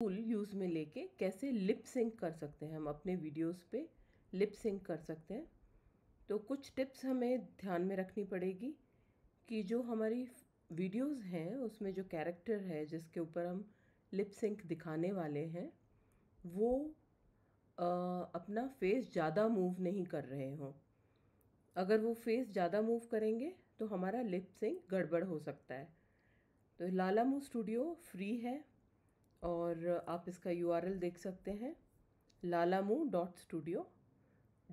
Tool use में लेके कैसे लिप सिंक कर सकते हैं हम अपने वीडियोस पे लिप सिंक कर सकते हैं तो कुछ टिप्स हमें ध्यान में रखनी पड़ेगी कि जो हमारी वीडियोस हैं उसमें जो कैरेक्टर है जिसके ऊपर हम लिप सिंक दिखाने वाले हैं वो आ, अपना फेस ज़्यादा मूव नहीं कर रहे हों अगर वो फेस ज़्यादा मूव करेंगे तो हमारा लिप सिंक गड़बड़ हो सकता है तो लाला मुँह स्टूडियो फ्री है और आप इसका यू देख सकते हैं Lalamu dot studio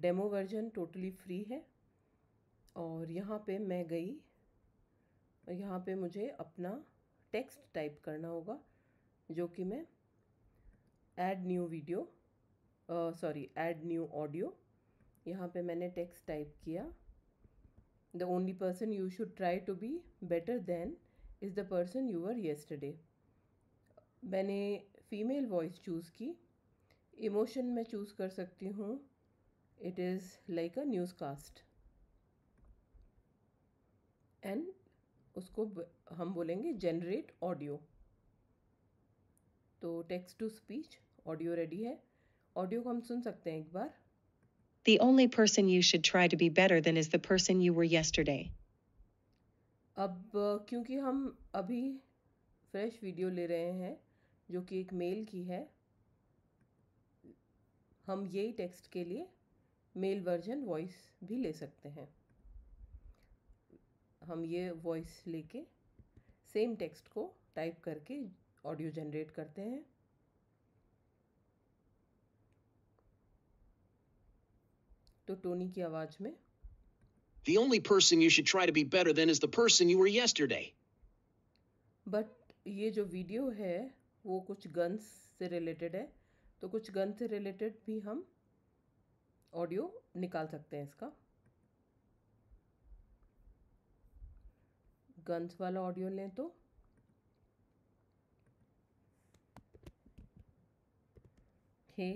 demo version totally free है और यहाँ पे मैं गई यहाँ पे मुझे अपना टेक्स्ट टाइप करना होगा जो कि मैं add new video sorry add new audio यहाँ पे मैंने टेक्स्ट टाइप किया the only person you should try to be better than is the person you are yesterday मैंने फ़ीमेल वॉइस चूज़ की इमोशन मैं चूज़ कर सकती हूँ it is like a newscast and उसको हम बोलेंगे जनरेट ऑडियो तो text to speech audio ready है ऑडियो को हम सुन सकते हैं एक बार The only person you should try to be better than is the person you were yesterday. अब क्योंकि हम अभी फ्रेश वीडियो ले रहे हैं जो कि एक मेल की है हम यही टेक्स्ट के लिए मेल वर्जन वॉइस भी ले सकते हैं हम ये वॉइस लेके सेम टेक्स्ट को टाइप करके ऑडियो जनरेट करते हैं तो टोनी की आवाज में The only person you should try to be better than is the person you were yesterday. But ये जो वीडियो है वो कुछ गन्स से रिलेटेड है तो कुछ गन से रिलेटेड भी हम ऑडियो निकाल सकते हैं इसका गन्स वाला ऑडियो लें तो hey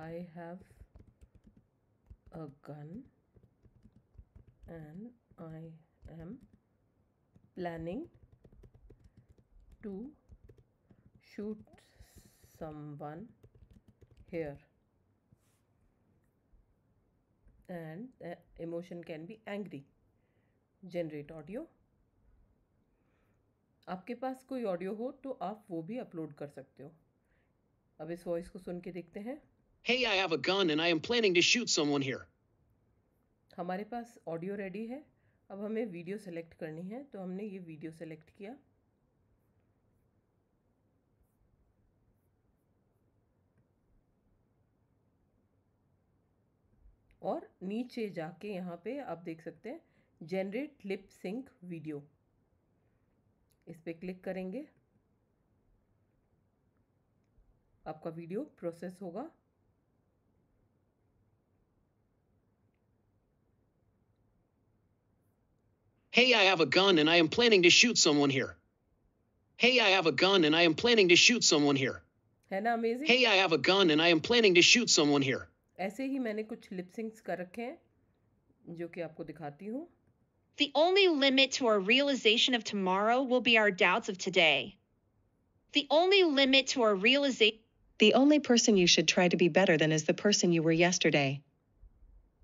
I have a gun and I am planning to shoot someone here and the emotion can be angry generate audio आपके पास कोई ऑडियो हो तो आप वो भी अपलोड कर सकते हो अब इस वॉइस को सुन के देखते हैं Hey, I have a gun and I am planning to shoot someone here. हमारे पास ऑडियो रेडी है अब हमें वीडियो सेलेक्ट करनी है तो हमने ये वीडियो सेलेक्ट किया और नीचे जाके यहाँ पे आप देख सकते हैं जनरेट लिप सिंक वीडियो इस पर क्लिक करेंगे आपका वीडियो प्रोसेस होगा Hey, I have a gun and I am planning to shoot someone here. Hey, I have a gun and I am planning to shoot someone here. Hey, I have a gun and I am planning to shoot someone here. ऐसे ही मैंने कुछ लिपसिंग्स कर रखे हैं जो कि आपको दिखाती हूँ The only limit to our realization of tomorrow will be our doubts of today. The only limit to our realization. The only person you should try to be better than is the person you were yesterday.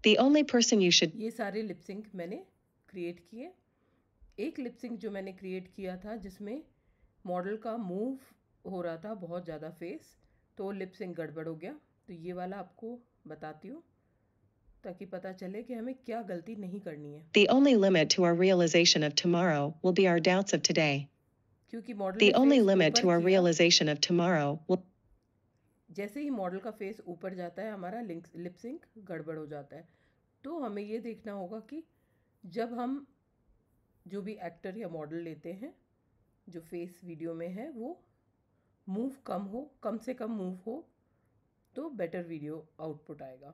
The only person you should. ये सारे lip sync मैंने create किए एक lip sync जो मैंने create किया था जिसमें model का move हो रहा था बहुत ज़्यादा face. तो lip sync गड़बड़ हो गया तो ये वाला आपको बताती हूँ ताकि पता चले कि हमें क्या गलती नहीं करनी है The only limit to our realization of tomorrow will be our doubts of today. क्योंकि model The only limit to our realization of tomorrow will जैसे ही मॉडल का फेस ऊपर जाता है हमारा लिप सिंक गड़बड़ हो जाता है तो हमें ये देखना होगा कि जब हम जो भी एक्टर या मॉडल लेते हैं जो फेस वीडियो में है वो मूव कम हो कम से कम मूव हो तो बेटर वीडियो आउटपुट आएगा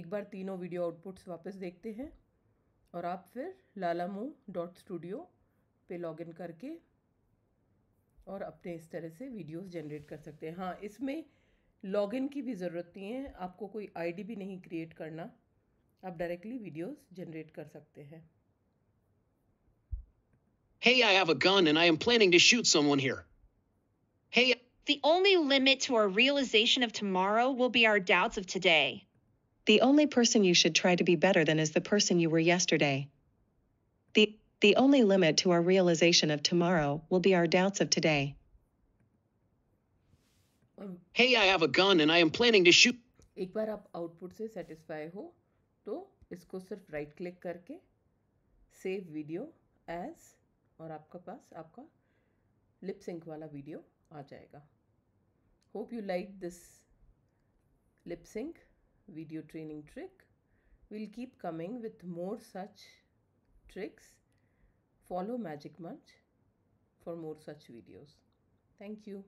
एक बार तीनों वीडियो आउटपुट्स वापस देखते हैं और आप फिर Lala Lalamu dot studio log login करके और अपने इस तरह से वीडियोस जनरेट कर सकते हैं हाँ इसमें लॉगिन की भी ज़रूरत नहीं है आपको कोई आईडी भी नहीं क्रिएट करना आप डायरेक्टली वीडियोस जनरेट कर सकते हैं Hey, I have a gun and I am planning to shoot someone here. Hey, The only limit to our realization of tomorrow will be our doubts of today. The only person you should try to be better than is the person you were yesterday. The, the only limit to our realization of tomorrow will be our doubts of today. Hey, I have a gun and I am planning to shoot. एक बार आप output से satisfy हो तो इसको सिर्फ right click करके save video as और आपके पास आपका लिप सिंक वाला वीडियो आ जाएगा Hope you liked this lip sync video training trick. We'll keep coming with more such tricks. Follow Magic Munch for more such videos. Thank you.